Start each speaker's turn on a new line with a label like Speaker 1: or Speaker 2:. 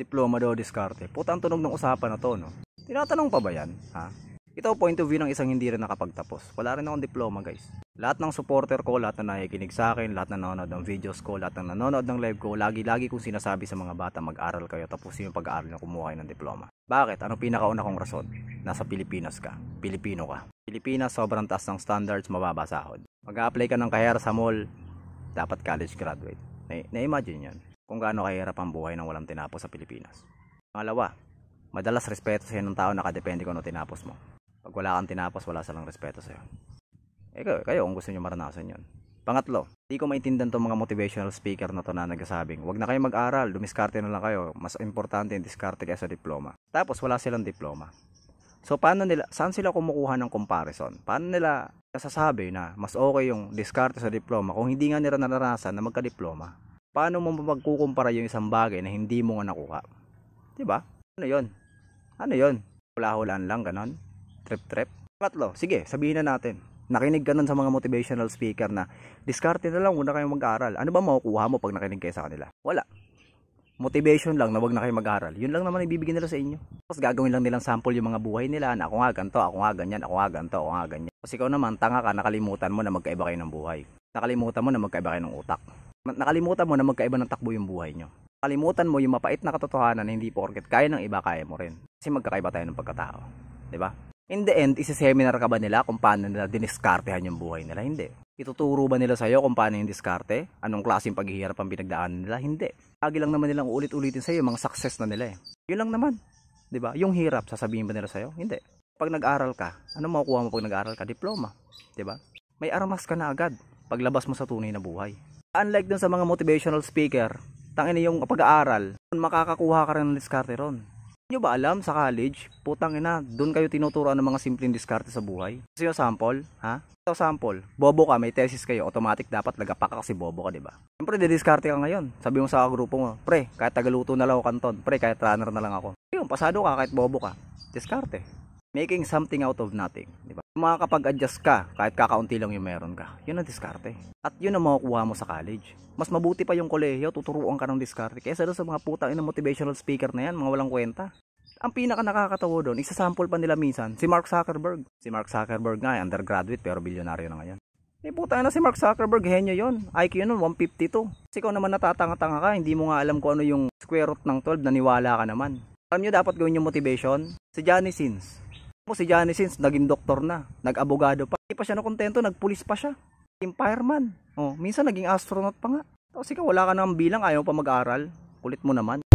Speaker 1: diploma daw diskarte. Puta ang tunog ng usapan na to, no? Tinatanong pa ba yan? Ha? Ito point of view ng isang hindi rin nakapagtapos. Wala rin akong diploma, guys. Lahat ng supporter ko, lahat na nakikinig sa akin, lahat na nanonood ng videos ko, lahat na nanonood ng live ko, lagi-lagi kong sinasabi sa mga bata, mag-aral kayo, tapusin yung pag-aaral na kumuha kayo ng diploma. Bakit? Ano pinakauna kong rason? Nasa Pilipinas ka. Pilipino ka. Pilipinas, sobrang taas ng standards, mababa sahod. Mag-a-apply ka ng kahera sa mall, dapat college graduate. Na- na-imagine yun kung gaano kahirap ang buhay ng walang tinapos sa Pilipinas. Pangalawa, madalas respeto sa ng tao nakadepende kung ano tinapos mo. Pag wala kang tinapos, wala silang respeto sa'yo. Eh kayo, kayo kung gusto nyo maranasan yon. Pangatlo, di ko maintindihan tong mga motivational speaker na to na nagsasabing, wag na kayo mag-aral, dumiskarte na lang kayo, mas importante yung diskarte kaysa diploma. Tapos wala silang diploma. So paano nila, saan sila kumukuha ng comparison? Paano nila nasasabi na mas okay yung diskarte sa diploma kung hindi nga nila naranasan na magka-diploma? paano mo magkukumpara yung isang bagay na hindi mo nga nakuha? 'Di ba? Ano 'yon? Ano 'yon? Hula-hulaan lang ganon. Trip-trip. Tatlo. Sige, sabihin na natin. Nakinig ka nun sa mga motivational speaker na diskarte na lang muna kayong mag-aaral. Ano ba makukuha mo pag nakinig kayo sa kanila? Wala. Motivation lang na wag na kayo mag-aaral. Yun lang naman ibibigay nila sa inyo. Tapos gagawin lang nilang sample yung mga buhay nila na ako nga ganito, ako nga ganyan, ako nga ganito, ako nga ganyan. Tapos ikaw naman, tanga ka, nakalimutan mo na magkaiba kayo ng buhay. Nakalimutan mo na magkaiba kayo ng utak. Nakalimutan mo na magkaiba ng takbo yung buhay nyo. Kalimutan mo yung mapait na katotohanan na hindi porket kaya ng iba, kaya mo rin. Kasi magkakaiba tayo ng pagkatao. ba? Diba? In the end, isa-seminar ka ba nila kung paano nila diniskartehan yung buhay nila? Hindi. Ituturo ba nila sa'yo kung paano yung diskarte? Anong klaseng paghihirap ang pinagdaanan nila? Hindi. Lagi lang naman nilang ulit-ulitin sa'yo yung mga success na nila eh. Yun lang naman. ba? Diba? Yung hirap, sasabihin ba nila sa'yo? Hindi. Pag nag-aral ka, ano makukuha mo pag nag-aral ka? Diploma. ba? Diba? May armas ka na agad paglabas mo sa tunay na buhay. Unlike dun sa mga motivational speaker, tangin na yung pag-aaral, makakakuha ka rin ng diskarte ron. Hindi ba alam sa college, putang ina, doon kayo tinuturuan ng mga simpleng diskarte sa buhay? Kasi yung sample, ha? Ito sample, bobo ka, may thesis kayo, automatic dapat lagapak ka kasi bobo ka, di ba? Siyempre, didiskarte ka ngayon. Sabi mo sa grupo mo, pre, kahit tagaluto na lang ako kanton, pre, kahit runner na lang ako. Yun, pasado ka kahit bobo ka. Diskarte. Making something out of nothing, di ba? makakapag-adjust ka kahit kakaunti lang yung meron ka. Yun ang diskarte. At yun ang makukuha mo sa college. Mas mabuti pa yung kolehiyo, tuturuan ka ng diskarte kaysa sa mga puta ng motivational speaker na yan, mga walang kwenta. Ang pinaka nakakatawa doon, isasample pa nila minsan, si Mark Zuckerberg. Si Mark Zuckerberg nga, undergraduate pero bilyonaryo na ngayon. Eh puta na si Mark Zuckerberg, henyo yon. IQ nun, 152. Kasi ikaw naman natatanga-tanga ka, hindi mo nga alam kung ano yung square root ng 12, naniwala ka naman. Alam nyo dapat gawin yung motivation? Si Johnny Sins, tapos si Johnny since naging doktor na, nag-abogado pa. Hindi pa siya nakontento, nagpulis pa siya. Naging Oh, minsan naging astronaut pa nga. Tapos ikaw, wala ka nang bilang, ayaw pa mag-aral. Kulit mo naman.